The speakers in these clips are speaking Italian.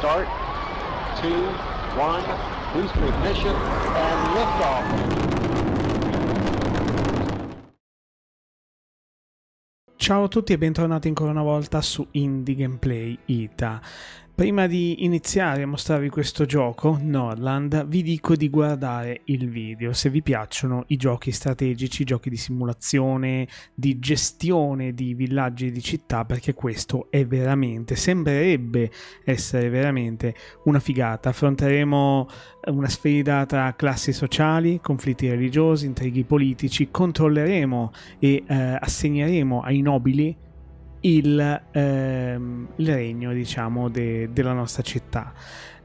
start, two, one, boost ignition, and liftoff. Ciao a tutti e bentornati ancora una volta su Indie Gameplay Ita. Prima di iniziare a mostrarvi questo gioco, Norland, vi dico di guardare il video se vi piacciono i giochi strategici, i giochi di simulazione, di gestione di villaggi e di città, perché questo è veramente, sembrerebbe essere veramente una figata. Affronteremo una sfida tra classi sociali, conflitti religiosi, intrighi politici, controlleremo e eh, assegneremo ai nobili il, ehm, il regno, diciamo, de, della nostra città.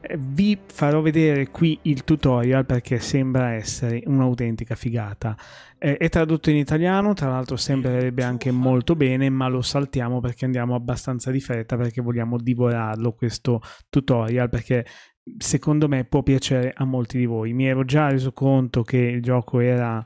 Eh, vi farò vedere qui il tutorial perché sembra essere un'autentica figata. Eh, è tradotto in italiano, tra l'altro sembrerebbe anche molto bene, ma lo saltiamo perché andiamo abbastanza di fretta perché vogliamo divorarlo questo tutorial perché secondo me può piacere a molti di voi. Mi ero già reso conto che il gioco era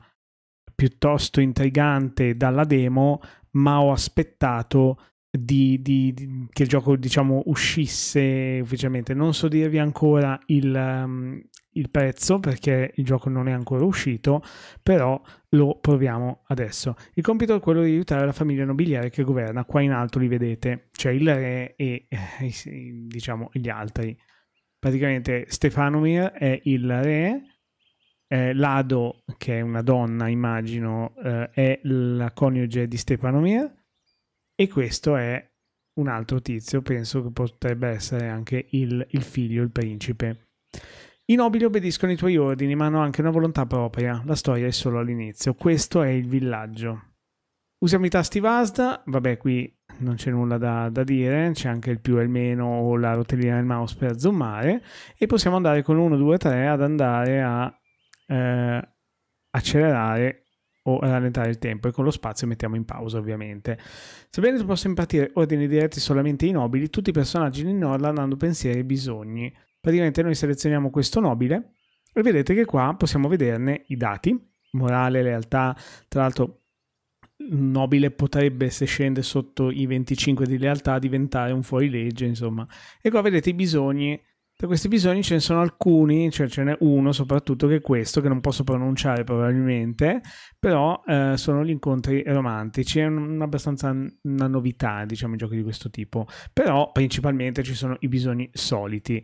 piuttosto intrigante dalla demo, ma ho aspettato di, di, di, che il gioco diciamo uscisse ufficialmente. Non so dirvi ancora il, um, il, prezzo perché il gioco non è ancora uscito, però lo proviamo adesso. Il compito è quello di aiutare la famiglia nobiliare che governa. Qua in alto li vedete, c'è il re e eh, diciamo gli altri. Praticamente Stefanomir è il re, eh, Lado, che è una donna, immagino, eh, è la coniuge di Stefano Mir. E questo è un altro tizio, penso che potrebbe essere anche il, il figlio, il principe. I nobili obbediscono ai tuoi ordini, ma hanno anche una volontà propria. La storia è solo all'inizio. Questo è il villaggio. Usiamo i tasti Vasda, vabbè qui non c'è nulla da, da dire, c'è anche il più e il meno o la rotellina del mouse per zoomare e possiamo andare con 1, 2, 3 ad andare a eh, accelerare o rallentare il tempo e con lo spazio mettiamo in pausa ovviamente. Sebbene si possa impartire ordini diretti solamente ai nobili, tutti i personaggi di Norland hanno pensieri e bisogni. Praticamente noi selezioniamo questo nobile e vedete che qua possiamo vederne i dati, morale, lealtà, tra l'altro un nobile potrebbe, se scende sotto i 25 di lealtà, diventare un fuorilegge, insomma. E qua vedete i bisogni tra questi bisogni ce ne sono alcuni, cioè ce n'è uno soprattutto che è questo, che non posso pronunciare probabilmente, però eh, sono gli incontri romantici, è un, abbastanza una novità, diciamo, i giochi di questo tipo, però principalmente ci sono i bisogni soliti.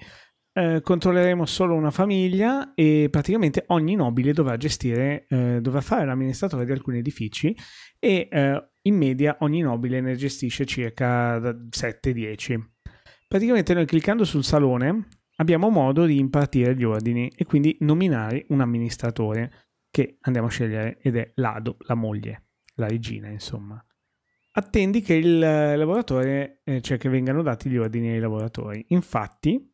Eh, controlleremo solo una famiglia e praticamente ogni nobile dovrà gestire, eh, dovrà fare l'amministratore di alcuni edifici e eh, in media ogni nobile ne gestisce circa 7-10. Praticamente noi cliccando sul salone abbiamo modo di impartire gli ordini e quindi nominare un amministratore che andiamo a scegliere ed è l'ado, la moglie, la regina insomma. Attendi che il lavoratore, eh, cioè che vengano dati gli ordini ai lavoratori. Infatti,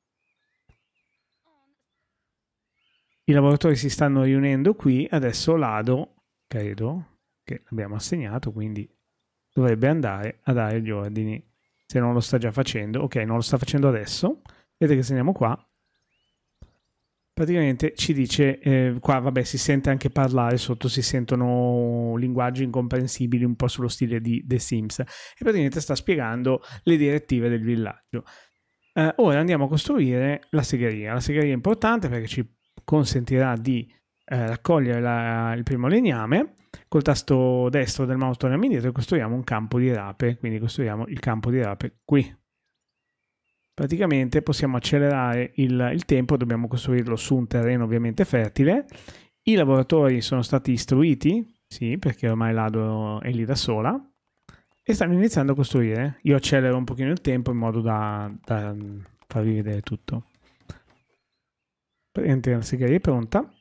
i lavoratori si stanno riunendo qui, adesso l'ado, credo, che l'abbiamo assegnato, quindi dovrebbe andare a dare gli ordini, se non lo sta già facendo. Ok, non lo sta facendo adesso, Vedete che segniamo qua. Praticamente ci dice, eh, qua vabbè si sente anche parlare, sotto si sentono linguaggi incomprensibili un po' sullo stile di The Sims e praticamente sta spiegando le direttive del villaggio. Eh, ora andiamo a costruire la segheria, la segheria è importante perché ci consentirà di eh, raccogliere la, il primo legname, col tasto destro del mouse torniamo indietro e costruiamo un campo di rape, quindi costruiamo il campo di rape qui praticamente possiamo accelerare il, il tempo, dobbiamo costruirlo su un terreno ovviamente fertile. I lavoratori sono stati istruiti, sì, perché ormai l'Ado è lì da sola, e stanno iniziando a costruire. Io accelero un pochino il tempo in modo da, da farvi vedere tutto. Praticamente la segheria è pronta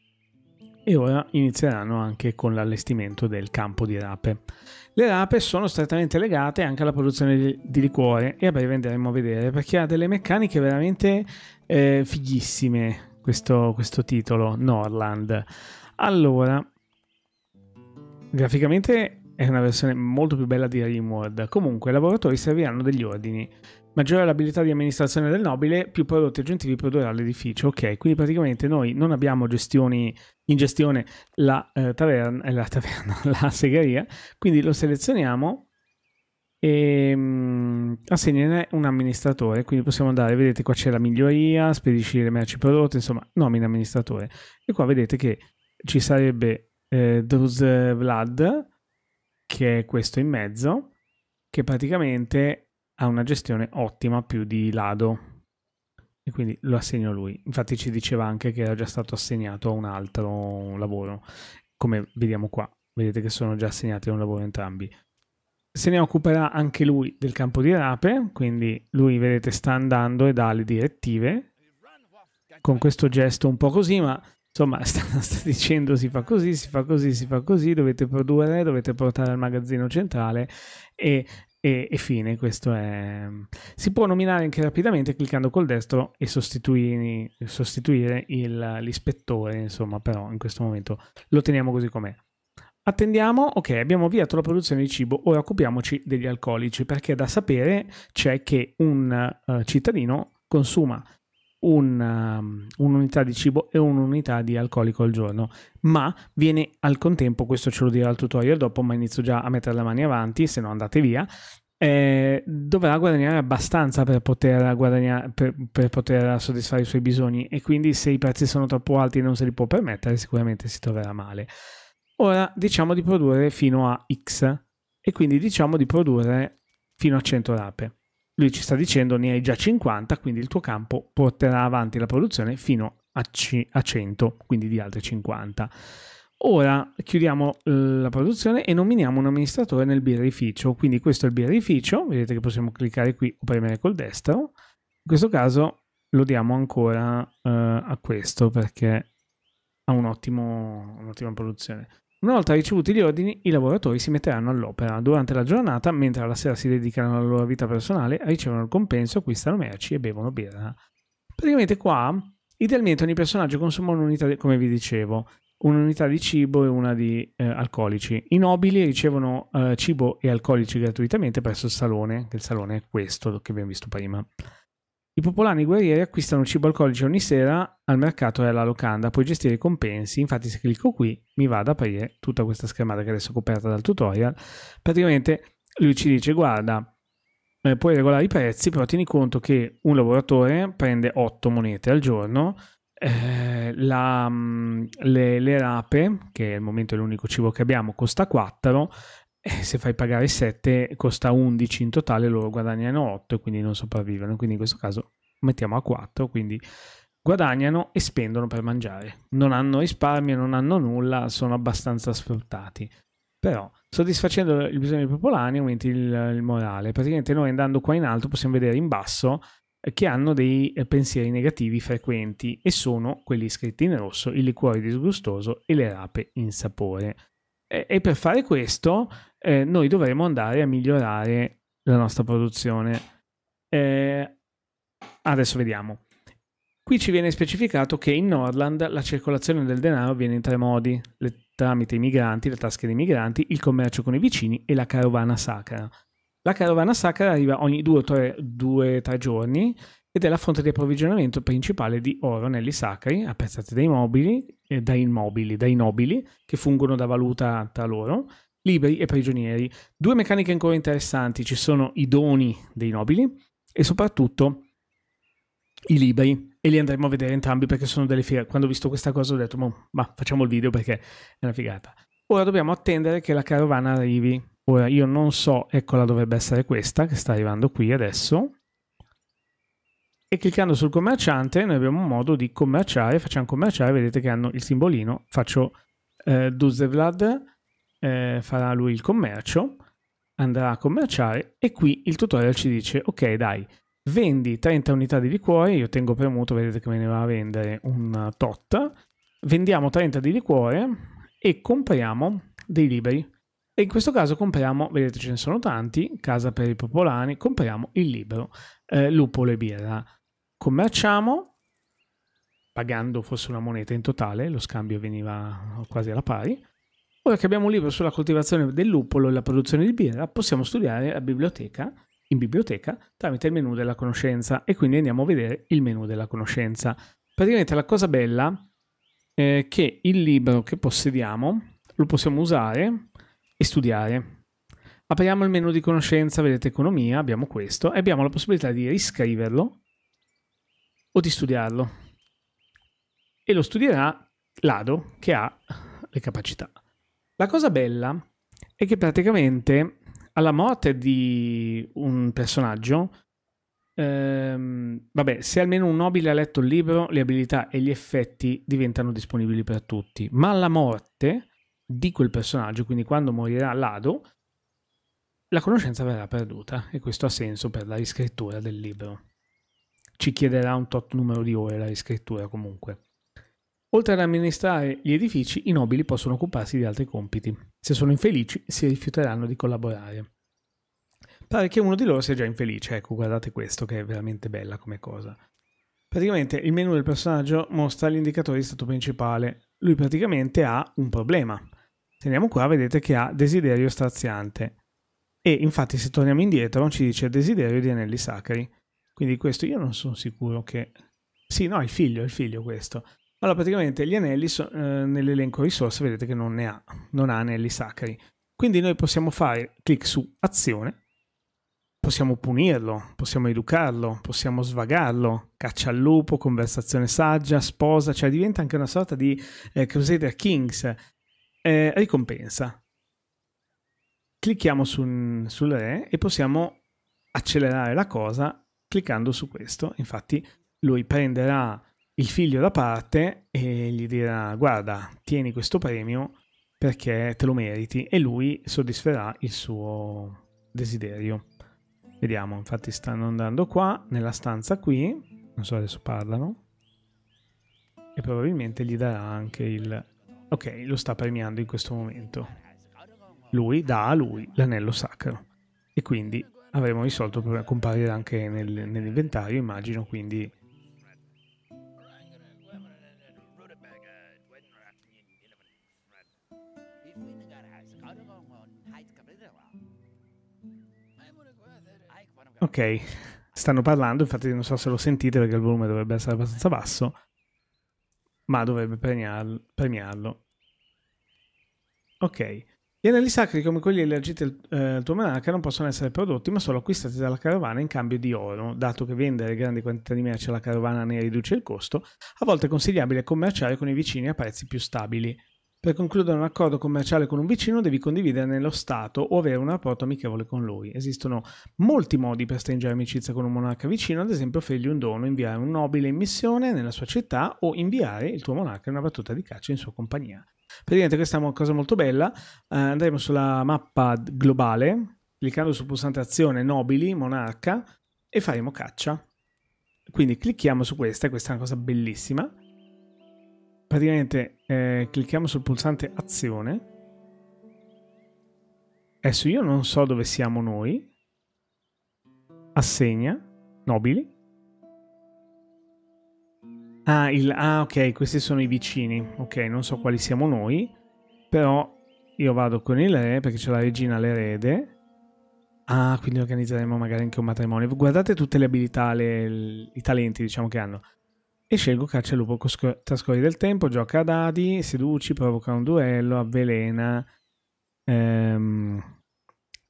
e ora inizieranno anche con l'allestimento del campo di rape. Le rape sono strettamente legate anche alla produzione di liquore e a breve andremo a vedere perché ha delle meccaniche veramente eh, fighissime questo, questo titolo, Norland. Allora, graficamente è una versione molto più bella di Rimworld. Comunque, i lavoratori serviranno degli ordini. Maggiore l'abilità di amministrazione del nobile, più prodotti aggiuntivi produrrà l'edificio. Ok, quindi praticamente noi non abbiamo gestioni, in gestione la, eh, taverna, eh, la, taverna, la segheria, quindi lo selezioniamo e mm, assegnane un amministratore. Quindi possiamo andare, vedete qua c'è la miglioria, spedisci le merci prodotte, insomma, nomina amministratore. E qua vedete che ci sarebbe eh, Druz Vlad, che è questo in mezzo, che praticamente ha una gestione ottima più di Lado. E quindi lo assegno a lui. Infatti ci diceva anche che era già stato assegnato a un altro lavoro, come vediamo qua. Vedete che sono già assegnati a un lavoro entrambi. Se ne occuperà anche lui del campo di rape, quindi lui vedete sta andando e dà le direttive con questo gesto un po' così, ma insomma sta, sta, dicendo si fa così, si fa così, si fa così, dovete produrre, dovete portare al magazzino centrale e, e, e fine, questo è... Si può nominare anche rapidamente cliccando col destro e sostituire il, l'ispettore, insomma, però in questo momento lo teniamo così com'è. Attendiamo, ok, abbiamo avviato la produzione di cibo, ora occupiamoci degli alcolici perché da sapere c'è che un uh, cittadino consuma un, um, un'unità di cibo e un'unità di alcolico al giorno, ma viene al contempo, questo ce lo dirà il tutorial dopo, ma inizio già a mettere le mani avanti, se no andate via, eh, dovrà guadagnare abbastanza per poter, guadagnare, per, per poter soddisfare i suoi bisogni e quindi se i prezzi sono troppo alti e non se li può permettere sicuramente si troverà male. Ora diciamo di produrre fino a X e quindi diciamo di produrre fino a 100 rape lui ci sta dicendo ne hai già 50, quindi il tuo campo porterà avanti la produzione fino a, c- a 100, quindi di altri 50. Ora chiudiamo eh, la produzione e nominiamo un amministratore nel birrificio. Quindi questo è il birrificio, vedete che possiamo cliccare qui o premere col destro. In questo caso lo diamo ancora eh, a questo perché ha un ottimo, un'ottima produzione. Una volta ricevuti gli ordini, i lavoratori si metteranno all'opera. Durante la giornata, mentre alla sera si dedicano alla loro vita personale, ricevono il compenso, acquistano merci e bevono birra. Praticamente qua, idealmente ogni personaggio consuma un'unità, di, come vi dicevo, un'unità di cibo e una di eh, alcolici. I nobili ricevono eh, cibo e alcolici gratuitamente presso il salone, che il salone è questo che abbiamo visto prima. I popolani guerrieri acquistano cibo alcolici ogni sera al mercato e alla locanda, puoi gestire i compensi, infatti se clicco qui mi va ad aprire tutta questa schermata che adesso è coperta dal tutorial, praticamente lui ci dice guarda eh, puoi regolare i prezzi però tieni conto che un lavoratore prende 8 monete al giorno, eh, la, mm, le, le, rape, che al momento è l'unico cibo che abbiamo, costa 4, se fai pagare 7 costa 11 in totale, loro guadagnano 8 e quindi non sopravvivono. Quindi in questo caso mettiamo a 4, quindi guadagnano e spendono per mangiare. Non hanno risparmio, non hanno nulla, sono abbastanza sfruttati. Però soddisfacendo il bisogno dei popolani aumenti il, il morale. Praticamente noi andando qua in alto possiamo vedere in basso che hanno dei eh, pensieri negativi frequenti e sono quelli scritti in rosso, il liquore disgustoso e le rape in sapore. E, e per fare questo eh, noi dovremo andare a migliorare la nostra produzione. Eh, adesso vediamo. Qui ci viene specificato che in Nordland la circolazione del denaro avviene in tre modi, le, tramite i migranti, le tasche dei migranti, il commercio con i vicini e la carovana sacra. La carovana sacra arriva ogni due o tre, tre giorni ed è la fonte di approvvigionamento principale di oro, anelli sacri, apprezzati dai mobili, eh, dai immobili, dai nobili, che fungono da valuta tra loro, liberi e prigionieri. Due meccaniche ancora interessanti, ci sono i doni dei nobili e soprattutto i liberi e li andremo a vedere entrambi perché sono delle fighe. Quando ho visto questa cosa ho detto, boh, ma facciamo il video perché è una figata. Ora dobbiamo attendere che la carovana arrivi. Ora io non so, eccola dovrebbe essere questa che sta arrivando qui adesso e cliccando sul commerciante noi abbiamo modo di commerciare, facciamo commerciare, vedete che hanno il simbolino, faccio eh, Duzevlad, eh, farà lui il commercio, andrà a commerciare e qui il tutorial ci dice ok dai, vendi 30 unità di liquore, io tengo premuto, vedete che me ne va a vendere un tot, vendiamo 30 di liquore e compriamo dei libri. E in questo caso compriamo, vedete ce ne sono tanti, Casa per i Popolani, compriamo il libro eh, Lupo e Birra commerciamo pagando fosse una moneta in totale, lo scambio veniva quasi alla pari. Ora che abbiamo un libro sulla coltivazione del lupolo e la produzione di birra, possiamo studiare biblioteca, in biblioteca tramite il menu della conoscenza e quindi andiamo a vedere il menu della conoscenza. Praticamente la cosa bella è eh, che il libro che possediamo lo possiamo usare e studiare. Apriamo il menu di conoscenza, vedete economia, abbiamo questo e abbiamo la possibilità di riscriverlo o di studiarlo. E lo studierà l'ado che ha le capacità. La cosa bella è che praticamente alla morte di un personaggio, ehm, vabbè, se almeno un nobile ha letto il libro, le abilità e gli effetti diventano disponibili per tutti, ma alla morte di quel personaggio, quindi quando morirà l'ado, la conoscenza verrà perduta e questo ha senso per la riscrittura del libro ci chiederà un tot numero di ore la riscrittura comunque. Oltre ad amministrare gli edifici, i nobili possono occuparsi di altri compiti. Se sono infelici, si rifiuteranno di collaborare. Pare che uno di loro sia già infelice, ecco, guardate questo che è veramente bella come cosa. Praticamente il menu del personaggio mostra l'indicatore di stato principale. Lui praticamente ha un problema. Se andiamo qua vedete che ha desiderio straziante. E infatti se torniamo indietro ci dice desiderio di anelli sacri. Quindi questo io non sono sicuro che... Sì, no, è il figlio, è il figlio questo. Allora, praticamente gli anelli so, eh, nell'elenco risorse vedete che non ne ha, non ha anelli sacri. Quindi noi possiamo fare clic su azione, possiamo punirlo, possiamo educarlo, possiamo svagarlo, caccia al lupo, conversazione saggia, sposa, cioè diventa anche una sorta di eh, Crusader Kings. Eh, ricompensa. Clicchiamo sul, sul re e possiamo accelerare la cosa cliccando su questo. Infatti lui prenderà il figlio da parte e gli dirà guarda, tieni questo premio perché te lo meriti e lui soddisferà il suo desiderio. Vediamo, infatti stanno andando qua, nella stanza qui, non so adesso parlano, e probabilmente gli darà anche il... Ok, lo sta premiando in questo momento. Lui dà a lui l'anello sacro e quindi avremo risolto il problema, comparire anche nel, nell'inventario immagino, quindi... Ok, stanno parlando, infatti non so se lo sentite perché il volume dovrebbe essere abbastanza basso, ma dovrebbe premiarlo. premiarlo. Ok, gli anelli sacri come quelli elargiti al eh, tuo monarca, non possono essere prodotti, ma solo acquistati dalla carovana in cambio di oro. Dato che vendere grandi quantità di merce alla carovana ne riduce il costo, a volte è consigliabile commerciare con i vicini a prezzi più stabili. Per concludere un accordo commerciale con un vicino devi condividere nello Stato o avere un rapporto amichevole con lui. Esistono molti modi per stringere amicizia con un monarca vicino, ad esempio offrirgli un dono, inviare un nobile in missione nella sua città o inviare il tuo monarca in una battuta di caccia in sua compagnia. Praticamente questa è una cosa molto bella. Eh, andremo sulla mappa globale, cliccando sul pulsante azione nobili, monarca, e faremo caccia. Quindi clicchiamo su questa, questa è una cosa bellissima. Praticamente eh, clicchiamo sul pulsante azione. Adesso io non so dove siamo noi. Assegna, nobili. Ah, il, ah, ok, questi sono i vicini. Ok, non so quali siamo noi, però io vado con il re perché c'è la regina l'erede. Ah, quindi organizzeremo magari anche un matrimonio. Guardate tutte le abilità, le, i talenti, diciamo che hanno. E scelgo caccia al lupo, trascorre del tempo, gioca a dadi, seduci, provoca un duello, avvelena. Ehm...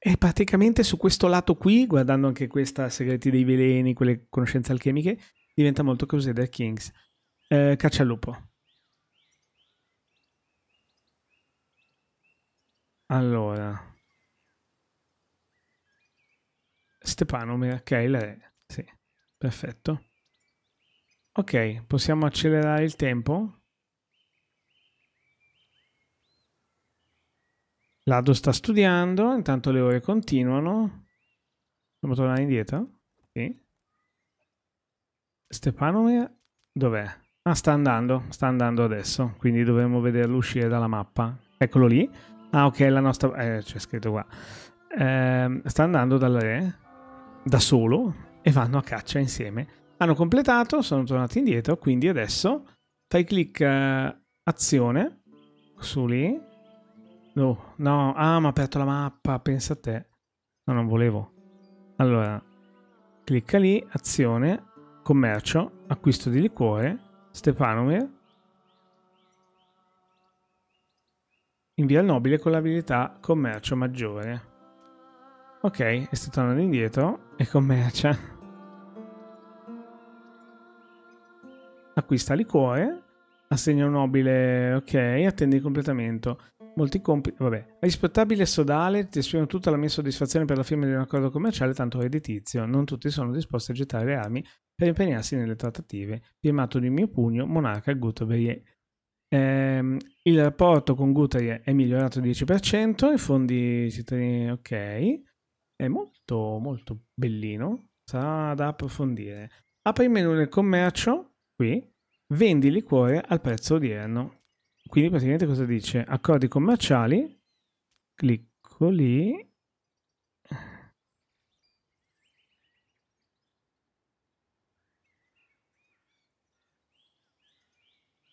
E praticamente su questo lato qui, guardando anche questa Segreti dei veleni, quelle conoscenze alchemiche, diventa molto Crusader Kings. Eh, caccia al lupo. Allora. Stepano Miracale, sì, perfetto. Ok, possiamo accelerare il tempo? Lado sta studiando, intanto le ore continuano. Dobbiamo tornare indietro? Sì. Stepano dov'è? Ah, sta andando, sta andando adesso, quindi dovremmo vederlo uscire dalla mappa. Eccolo lì. Ah, ok, la nostra... Eh, c'è scritto qua. Eh, sta andando dalla re, da solo, e vanno a caccia insieme. Hanno completato, sono tornati indietro, quindi adesso fai clic eh, azione su lì. No, no, ah, ma ha aperto la mappa, pensa a te. No, non volevo. Allora, clicca lì, azione, commercio, acquisto di liquore, Stepanomir, invia il nobile con l'abilità commercio maggiore. Ok, e sto tornando indietro e commercia. Acquista liquore, assegna un nobile, ok, attende il completamento molti compiti. Vabbè, rispettabile Sodale, ti esprimo tutta la mia soddisfazione per la firma di un accordo commerciale tanto redditizio. Non tutti sono disposti a gettare le armi per impegnarsi nelle trattative. Firmato di mio pugno, Monarca Guterrier. Eh, il rapporto con Guterrier è migliorato del 10%, i fondi cittadini ok, è molto molto bellino, sarà da approfondire. Apri il menu del commercio, qui, vendi liquore al prezzo odierno quindi praticamente cosa dice? Accordi commerciali, clicco lì.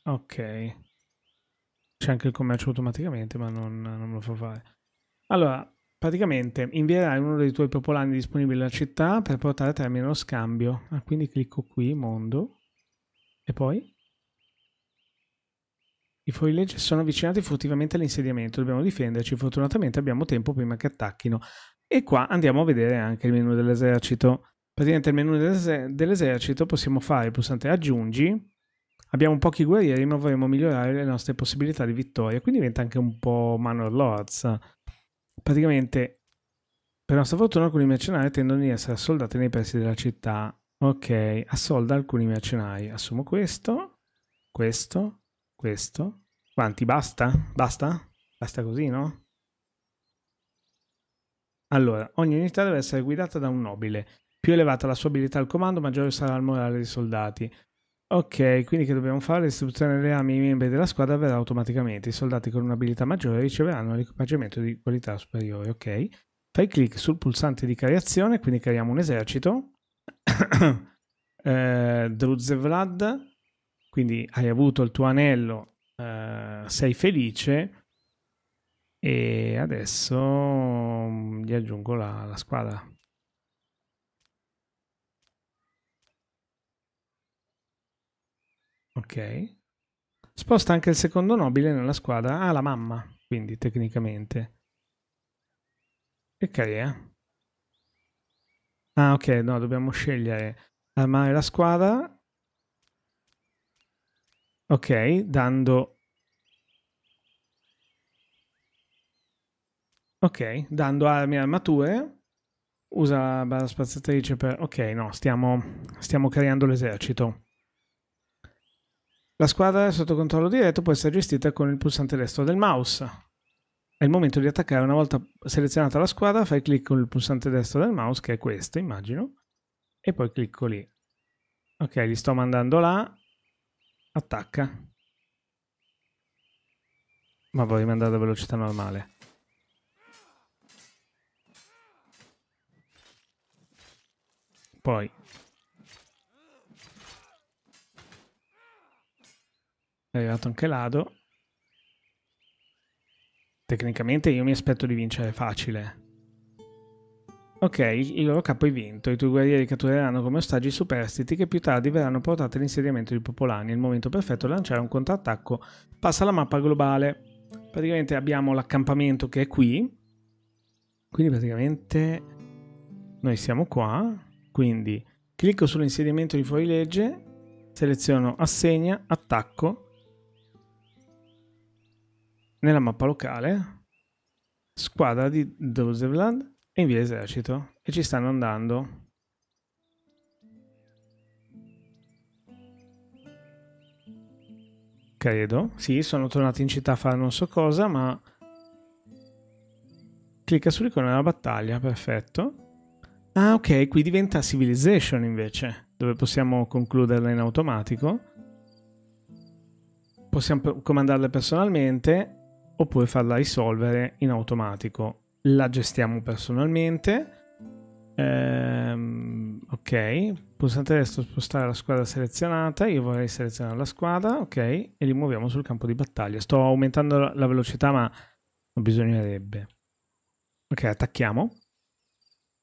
Ok. C'è anche il commercio automaticamente, ma non, non me lo fa fare. Allora, praticamente invierai uno dei tuoi popolani disponibili alla città per portare a termine lo scambio. Ah, quindi clicco qui, mondo. E poi? I fuorilegge sono avvicinati furtivamente all'insediamento, dobbiamo difenderci, fortunatamente abbiamo tempo prima che attacchino. E qua andiamo a vedere anche il menu dell'esercito. Praticamente il menu dell'esercito possiamo fare il pulsante aggiungi, abbiamo pochi guerrieri ma vorremmo migliorare le nostre possibilità di vittoria, quindi diventa anche un po' Manor Lords. Praticamente, per nostra fortuna, alcuni mercenari tendono ad essere assoldati nei pressi della città. Ok, assolda alcuni mercenari. Assumo questo, questo, questo, quanti? Basta? Basta? Basta così, no? Allora, ogni unità deve essere guidata da un nobile. Più elevata la sua abilità al comando, maggiore sarà il morale dei soldati. Ok, quindi che dobbiamo fare? L'istruzione delle armi ai membri della squadra avverrà automaticamente. I soldati con un'abilità maggiore riceveranno un equipaggiamento di qualità superiore. Ok, fai clic sul pulsante di creazione, quindi creiamo un esercito. eh, Druzevrad, quindi hai avuto il tuo anello eh, sei felice e adesso mm, gli aggiungo la, la squadra. Ok. Sposta anche il secondo nobile nella squadra. Ah, la mamma, quindi tecnicamente. Che carina. Ah, ok, no, dobbiamo scegliere armare la squadra. Ok, dando Ok, dando armi e armature, usa la barra spazzatrice per... Ok, no, stiamo, stiamo creando l'esercito. La squadra sotto controllo diretto può essere gestita con il pulsante destro del mouse. È il momento di attaccare una volta selezionata la squadra, fai clic con il pulsante destro del mouse, che è questo, immagino, e poi clicco lì. Ok, li sto mandando là, attacca. Ma vorrei mandare a velocità normale. Poi. È arrivato anche Lado. Tecnicamente io mi aspetto di vincere facile. Ok, il loro capo è vinto. I tuoi guerrieri cattureranno come ostaggi i superstiti che più tardi verranno portati all'insediamento di Popolani. È il momento perfetto per lanciare un contrattacco. Passa la mappa globale. Praticamente abbiamo l'accampamento che è qui. Quindi praticamente noi siamo qua. Quindi clicco sull'inserimento di fuorilegge, seleziono assegna, attacco, nella mappa locale, squadra di Dosevland e invia esercito. E ci stanno andando. Credo. Sì, sono tornati in città a fare non so cosa, ma... Clicca sull'icona della battaglia, perfetto. Ah, ok, qui diventa Civilization invece, dove possiamo concluderla in automatico. Possiamo comandarla personalmente oppure farla risolvere in automatico. La gestiamo personalmente. Ehm, ok, pulsante destro spostare la squadra selezionata, io vorrei selezionare la squadra, ok, e li muoviamo sul campo di battaglia. Sto aumentando la velocità ma non bisognerebbe. Ok, attacchiamo.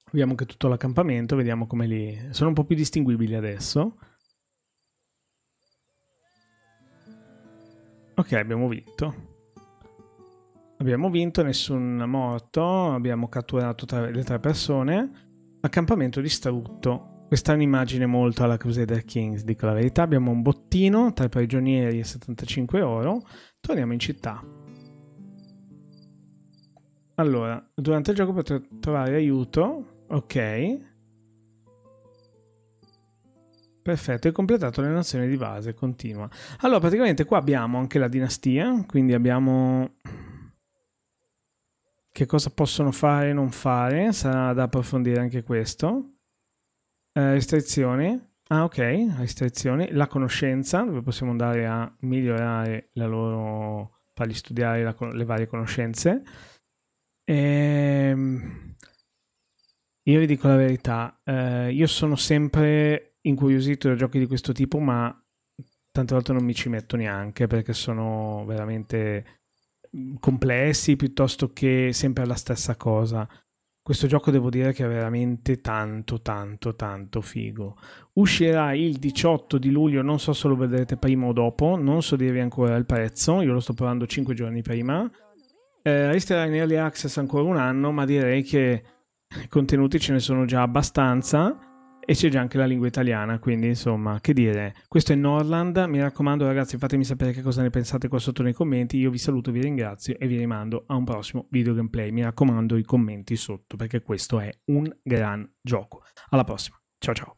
Vediamo anche tutto l'accampamento, vediamo come li... Sono un po' più distinguibili adesso. Ok, abbiamo vinto. Abbiamo vinto, nessun morto, abbiamo catturato tre, le tre persone. Accampamento distrutto. Questa è un'immagine molto alla Crusader Kings, dico la verità. Abbiamo un bottino, tre prigionieri e 75 oro. Torniamo in città. Allora, durante il gioco potete trovare aiuto Ok. Perfetto, è completato le nazioni di base, continua. Allora, praticamente qua abbiamo anche la dinastia, quindi abbiamo che cosa possono fare e non fare, sarà da approfondire anche questo. Eh, restrizioni, ah ok, restrizioni, la conoscenza, dove possiamo andare a migliorare la loro, fargli studiare la, le varie conoscenze. Ehm io vi dico la verità, eh, io sono sempre incuriosito da giochi di questo tipo, ma tante volte non mi ci metto neanche perché sono veramente mm, complessi piuttosto che sempre la stessa cosa. Questo gioco devo dire che è veramente tanto, tanto, tanto figo. Uscirà il 18 di luglio, non so se lo vedrete prima o dopo, non so dirvi ancora il prezzo, io lo sto provando 5 giorni prima. Eh, resterà in early access ancora un anno, ma direi che contenuti ce ne sono già abbastanza e c'è già anche la lingua italiana, quindi insomma, che dire. Questo è Norland, mi raccomando ragazzi fatemi sapere che cosa ne pensate qua sotto nei commenti, io vi saluto, vi ringrazio e vi rimando a un prossimo video gameplay. Mi raccomando i commenti sotto perché questo è un gran gioco. Alla prossima, ciao ciao!